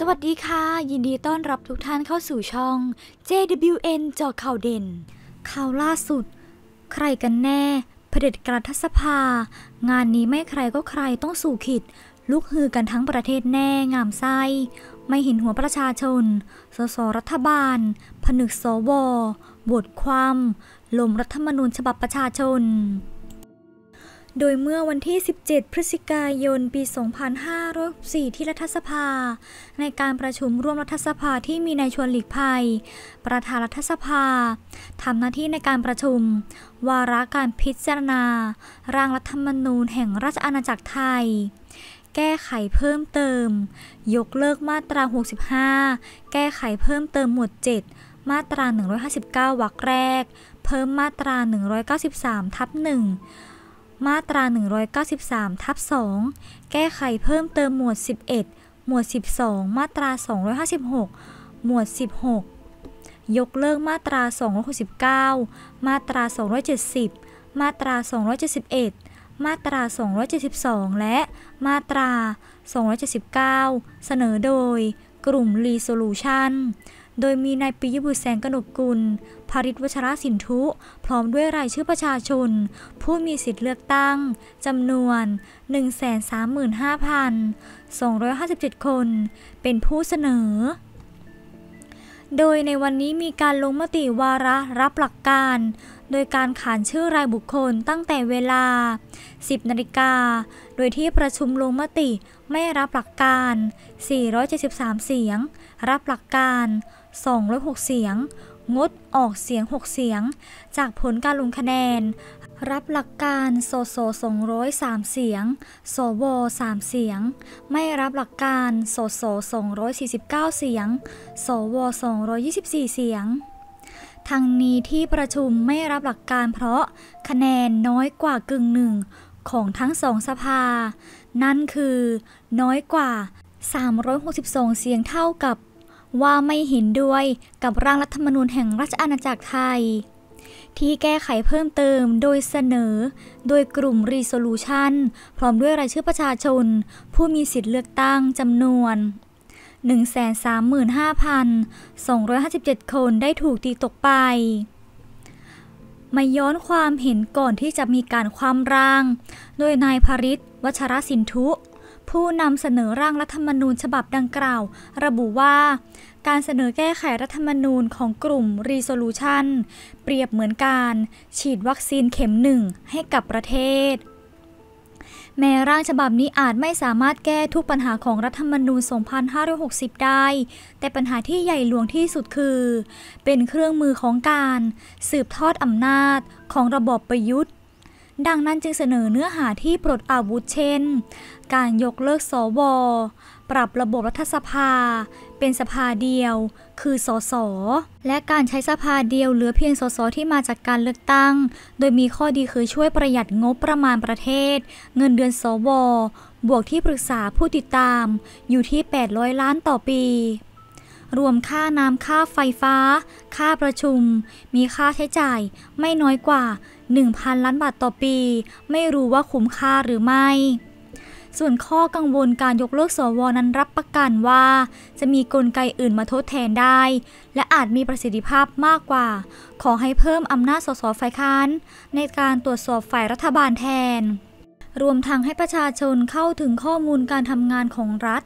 สวัสดีค่ะ ยินดีต้อนรับทุกท่านเข้าสู่ช่อง JWN จอข่าวเด่น ข่าวล่าสุด ใครกันแน่เผด็จการทัสภา งานนี้ไม่ใครก็ใครต้องสู่ขิดลุกฮือกันทั้งประเทศแน่งามไส้ไม่เห็นหัวประชาชน สสรัฐบาล ผนึกสวบทความลมรัฐธรรมนูญฉบับประชาชนโดยเมื่อวันที่ 17 พฤศจิกายน ปี 2564ที่รัฐสภา ในการประชุมร่วมรัฐสภาที่มีนายชวนหลีกภัย ประธานรัฐสภาทำหน้าที่ในการประชุม วาระการพิจารณาร่างรัฐธรรมนูญแห่งราชอาณาจักรไทย แก้ไขเพิ่มเติม ยกเลิกมาตรา 65 แก้ไขเพิ่มเติมหมวด 7 มาตรา 159 วรรคแรก เพิ่มมาตรา 193 ทับ1มาตรา 193 ทับ2แก้ไขเพิ่มเติมหมวด 11 หมวด 12 มาตรา 256 หมวด 16 ยกเลิกมาตรา269มาตรา 270 มาตรา 271 มาตรา 272 และมาตรา 279 เสนอโดย กลุ่ม Resolution โดยมีนายปิยบุตรแสงกนกกุลภาริศวชรสินทุ พร้อมด้วยรายชื่อประชาชน ผู้มีสิทธิเลือกตั้งจำนวน 135,257 คน เป็นผู้เสนอ โดยในวันนี้มีการลงมติวาระรับหลักการ โดยการขานชื่อรายบุคคลตั้งแต่เวลา 10 นาฬิกา โดยที่ประชุมลงมติไม่รับหลักการ 473 เสียง รับหลักการ206เสียง งดออกเสียง 6 เสียง จากผลการลงคะแนน รับหลักการโซโซ203 เสียงโสว3เสียง ไม่รับหลักการโซโซ249 เสียงโสว224เสียงทางนี้ที่ประชุมไม่รับหลักการเพราะคะแนนน้อยกว่ากึ่งหนึ่งของทั้งสองสภา นั่นคือน้อยกว่า 362 เสียงเท่ากับว่าไม่เห็นด้วยกับร่างรัฐธรรมนูญแห่งราชอาณาจักรไทย ที่แก้ไขเพิ่มเติมโดยเสนอ โดยกลุ่ม Resolution พร้อมด้วยรายชื่อประชาชน ผู้มีสิทธิเลือกตั้งจำนวน 135,257 คนได้ถูกตีตกไปมาย้อนความเห็นก่อนที่จะมีการความร่างโดยนายพริศวัชรสินทุผู้นำเสนอร่างรัฐธรรมนูญฉบับดังกล่าว ระบุว่า การเสนอแก้ไขรัฐธรรมนูญของกลุ่ม Resolution เปรียบเหมือนการ ฉีดวัคซีนเข็มหนึ่งให้กับประเทศ แม้ร่างฉบับนี้อาจไม่สามารถแก้ทุกปัญหาของรัฐธรรมนูญ 2560 ได้ แต่ปัญหาที่ใหญ่หลวงที่สุดคือ เป็นเครื่องมือของการ สืบทอดอำนาจของระบอบประยุทธ์ดังนั้นจึงเสนอเนื้อหาที่ปลดอาวุธเช่น การยกเลิกสว ปรับระบบรัฐสภา เป็นสภาเดียว คือสส และการใช้สภาเดียวเหลือเพียงสสที่มาจากการเลือกตั้ง โดยมีข้อดีคือช่วยประหยัดงบประมาณประเทศ เงินเดือนสวบวกที่ปรึกษาผู้ติดตามอยู่ที่ 800 ล้านต่อปีรวมค่าน้ำค่าไฟฟ้า ค่าประชุม มีค่าใช้จ่ายไม่น้อยกว่า 1,000 ล้านบาทต่อปี ไม่รู้ว่าคุ้มค่าหรือไม่ ส่วนข้อกังวลการยกเลิกสวนั้นรับประกันว่า จะมีกลไกอื่นมาทดแทนได้ และอาจมีประสิทธิภาพมากกว่า ขอให้เพิ่มอำนาจสสฝ่ายค้าน ในการตรวจสอบฝ่ายรัฐบาลแทนรวมทั้งให้ประชาชนเข้าถึงข้อมูลการทำงานของรัฐ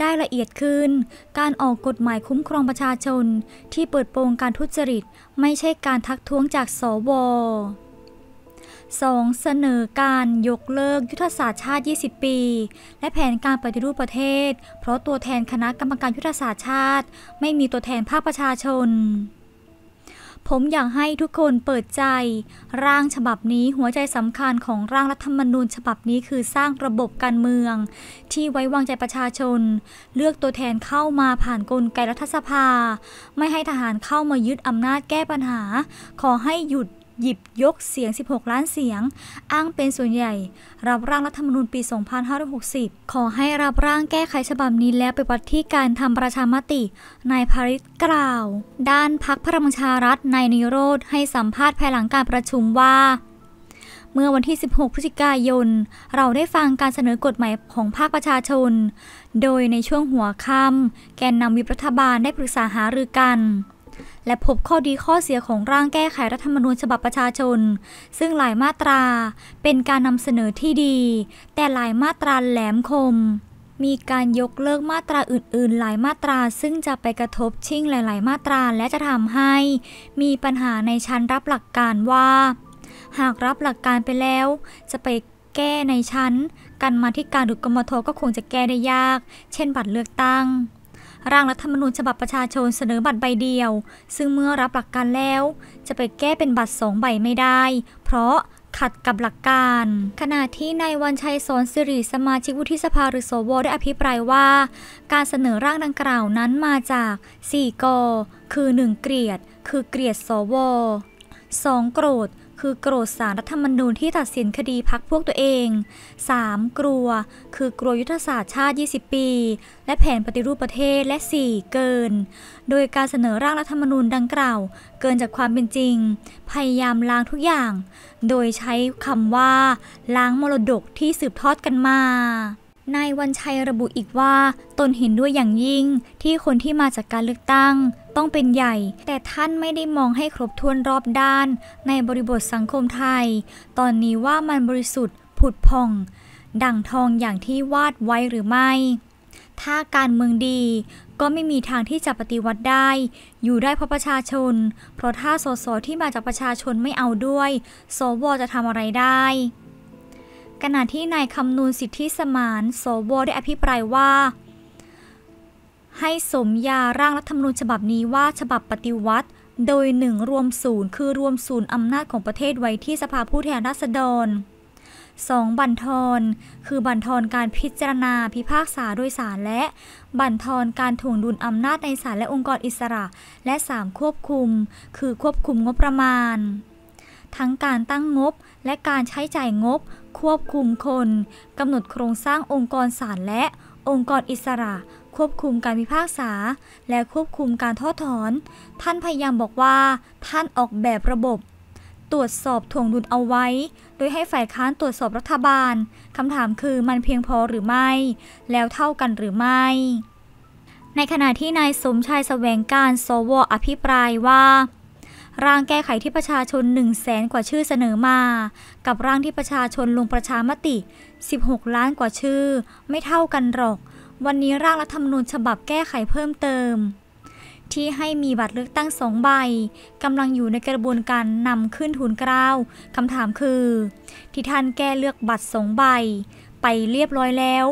ได้ละเอียดขึ้น การออกกฎหมายคุ้มครองประชาชน ที่เปิดโปงการทุจริตไม่ใช่การทักท้วงจากสว 2. เสนอการยกเลิกยุทธศาสตร์ชาติ 20 ปี และแผนการปฏิรูปประเทศ เพราะตัวแทนคณะกรรมการยุทธศาสตร์ชาติ ไม่มีตัวแทนภาคประชาชนผมอยากให้ทุกคนเปิดใจ ร่างฉบับนี้หัวใจสำคัญของร่างรัฐธรรมนูญฉบับนี้คือสร้างระบบการเมือง ที่ไว้วางใจประชาชน เลือกตัวแทนเข้ามาผ่านกลไกรัฐสภา ไม่ให้ทหารเข้ามายึดอำนาจแก้ปัญหา ขอให้หยุดหยิบยกเสียง 16 ล้านเสียง อ้างเป็นส่วนใหญ่ รับร่างรัฐธรรมนูญปี 2560 ขอให้รับร่างแก้ไขฉบับนี้แล้วไปวัดที่การทำประชามติ นายพาริสกล่าว ด้านพักพระมังรชารัฐนายนิโรธให้สัมภาษณ์ภายหลังการประชุมว่า เมื่อวันที่ 16 พฤศจิกายน เราได้ฟังการเสนอกฎหมายของภาคประชาชน โดยในช่วงหัวค่ำแกนนำวิปรัฐบาลได้ปรึกษาหารือกันและพบข้อดีข้อเสียของร่างแก้ไขรัฐธรรมนูญฉบับประชาชน ซึ่งหลายมาตราเป็นการนำเสนอที่ดี แต่หลายมาตราแหลมคม มีการยกเลิกมาตราอื่นๆหลายมาตราซึ่งจะไปกระทบชิงหลาย ๆ มาตราและจะทำให้ มีปัญหาในชั้นรับหลักการว่า หากรับหลักการไปแล้ว จะไปแก้ในชั้น กันมาที่การหรือกมทก็คงจะแก้ได้ยาก เช่นบัตรเลือกตั้งร่างรัฐธรรมนูญฉบับประชาชนเสนอบัตรใบเดียว ซึ่งเมื่อรับหลักการแล้วจะไปแก้เป็นบัตรสองใบไม่ได้ เพราะขัดกับหลักการ ขณะที่นายวันชัยสอนสิริสมาชิกวุฒิสภาหรือ สว ได้อภิปรายว่า การเสนอร่างดังกล่าวนั้นมาจาก 4กคือ1เกลียด คือเกลียดสว2 โกรธคือโกรธสารรัฐธรรมนูญที่ตัดสินคดีพักพวกตัวเอง 3. กลัวคือกลัวยุทธศาสตร์ชาติ 20 ปี และแผนปฏิรูปประเทศและ 4. เกิน โดยการเสนอร่างรัฐธรรมนูญดังกล่าว เกินจากความเป็นจริง พยายามล้างทุกอย่าง โดยใช้คำว่า ล้างมรดกที่สืบทอดกันมานายวันชัยระบุอีกว่า ตนเห็นด้วยอย่างยิ่ง ที่คนที่มาจากการเลือกตั้ง ต้องเป็นใหญ่ แต่ท่านไม่ได้มองให้ครบถ้วนรอบด้าน ในบริบทสังคมไทย ตอนนี้ว่ามันบริสุทธิ์ผุดพอง ดั่งทองอย่างที่วาดไว้หรือไม่ ถ้าการเมืองดี ก็ไม่มีทางที่จะปฏิวัติได้ อยู่ได้เพราะประชาชน เพราะถ้าสสที่มาจากประชาชนไม่เอาด้วยสวจะทำอะไรได้ขณะที่นายคำนูนสิทธิสมานโสว ได้อภิปรายว่า ให้สมยาร่างรัฐธรรมนูญฉบับนี้ว่าฉบับปฏิวัติ โดยหนึ่งรวมศูนย์คือรวมศูนย์อำนาจของประเทศไว้ที่สภาผู้แทนราษฎร 2. บันทอน คือบันทอนการพิจารณาพิพากษาโดยศาล และบันทอนการถ่วงดุลอำนาจในศาลและองค์กรอิสระ และ 3. ควบคุม คือควบคุมงบประมาณทั้งการตั้งงบและการใช้จ่ายงบ ควบคุมคน กำหนดโครงสร้างองค์กรศาลและ องค์กรอิสระ ควบคุมการพิพากษา และควบคุมการทอดถอน ท่านพยายามบอกว่า ท่านออกแบบระบบ ตรวจสอบถ่วงดุลเอาไว้ โดยให้ฝ่ายค้านตรวจสอบรัฐบาลคำถามคือมันเพียงพอหรือไม่ แล้วเท่ากันหรือไม่ ในขณะที่นายสมชายแสวงการสวอภิปรายว่าร่างแก้ไขที่ประชาชน1 0 0 0แสนกว่าชื่อเสนอมา กับร่างที่ประชาชนลงประชามติ 16 ล้านกว่าชื่อไม่เท่ากันหรอก วันนี้ร่างรัฐธรรมนูญฉบับแก้ไขเพิ่มเติม ที่ให้มีบัตรเลือกตั้งสองใบกำลังอยู่ในกระบวนการนำขึ้นทุนกล้าวคำถามคือ ที่ท่านแก้เลือกบัตรสองใบ ไปเรียบร้อยแล้ว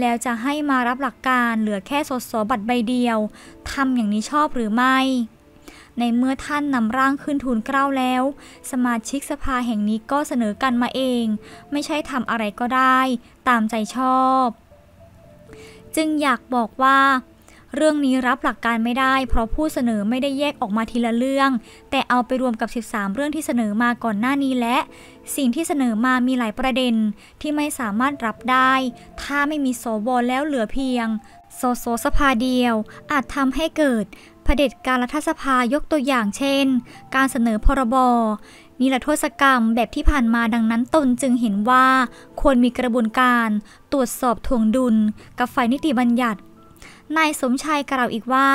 แล้วจะให้มารับหลักการเหลือแค่สดสบัตรใบเดียวทำอย่างนี้ชอบหรือไม่ในเมื่อท่านนำร่างขึ้นทูลเกล้าแล้ว สมาชิกสภาแห่งนี้ก็เสนอกันมาเอง ไม่ใช่ทำอะไรก็ได้ ตามใจชอบ จึงอยากบอกว่า เรื่องนี้รับหลักการไม่ได้ เพราะผู้เสนอไม่ได้แยกออกมาทีละเรื่อง แต่เอาไปรวมกับ 13 เรื่องที่เสนอมาก่อนหน้านี้และ สิ่งที่เสนอมามีหลายประเด็นที่ไม่สามารถรับได้ ถ้าไม่มีสวแล้วเหลือเพียง โซโซสภาเดียว อาจทำให้เกิดเผด็จการรัฐสภายกตัวอย่างเช่น การเสนอพรบนิรโทษกรรมแบบที่ผ่านมาดังนั้นตนจึงเห็นว่าควรมีกระบวนการตรวจสอบทวงดุลกับฝ่ายนิติบัญญัตินายสมชายกล่าวอีกว่า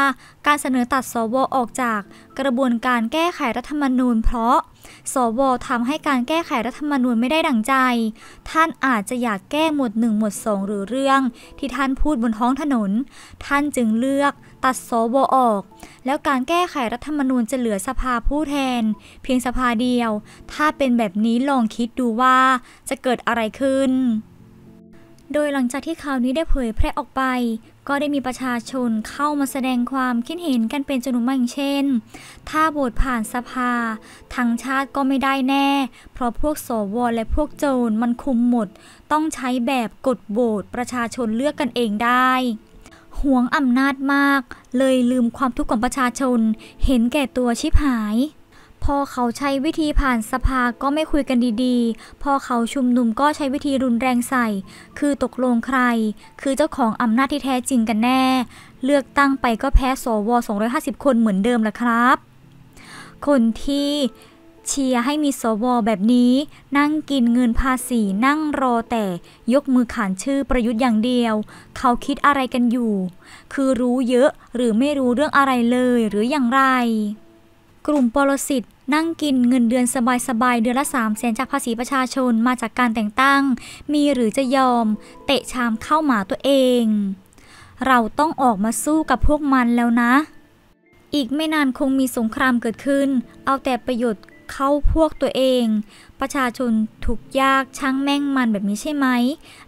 การเสนอตัดสวออกจาก กระบวนการแก้ไขรัฐธรรมนูญเพราะ สว ทำให้การแก้ไขรัฐธรรมนูญไม่ได้ดังใจ ท่านอาจจะอยากแก้หมวดหนึ่งหมวดสองหรือเรื่อง ที่ท่านพูดบนท้องถนน ท่านจึงเลือกตัดสวออก แล้วการแก้ไขรัฐธรรมนูญจะเหลือสภาผู้แทน เพียงสภาเดียว ถ้าเป็นแบบนี้ลองคิดดูว่าจะเกิดอะไรขึ้น โดยหลังจากที่ข่าวนี้ได้เผยแพร่ออกไปก็ได้มีประชาชนเข้ามาแสดงความคิดเห็นกันเป็นจำนวนมากเช่น ถ้าโหวตผ่านสภาทางชาติก็ไม่ได้แน่ เพราะพวกสวและพวกโจรมันคุมหมด ต้องใช้แบบกดโหวตประชาชนเลือกกันเองได้หวงอำนาจมาก เลยลืมความทุกข์ของประชาชนเห็นแก่ตัวชิบหายพอเขาใช้วิธีผ่านสภาก็ไม่คุยกันดีๆ พอเขาชุมนุมก็ใช้วิธีรุนแรงใส่ คือตกลงใคร คือเจ้าของอำนาจที่แท้จริงกันแน่ เลือกตั้งไปก็แพ้สว250 คนเหมือนเดิมละครับ คนที่เชียร์ให้มีสว แบบนี้ นั่งกินเงินภาษีนั่งรอแต่ ยกมือขานชื่อประยุทธ์อย่างเดียว เขาคิดอะไรกันอยู่ คือรู้เยอะหรือไม่รู้เรื่องอะไรเลยหรืออย่างไร กลุ่มปรสิตนั่งกินเงินเดือนสบายๆเดือนละ3ามแสนจากภาษีประชาชนมาจากการแต่งตั้ง มีหรือจะยอม เตะชามเข้าหมาตัวเอง เราต้องออกมาสู้กับพวกมันแล้วนะ อีกไม่นานคงมีสงครามเกิดขึ้น เอาแต่ประโยชน์เข้าพวกตัวเอง ประชาชนทุกยากช่างแม่งมันแบบนี้ใช่ไหม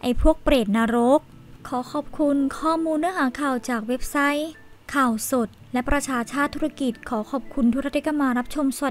ไอ้พวกเปรตนรก ขอขอบคุณข้อมูลเนื้อหาข่าวจากเว็บไซต์ ข่าวสด และประชาชาติธุรกิจ ขอขอบคุณทุกท่านที่มารับชมสด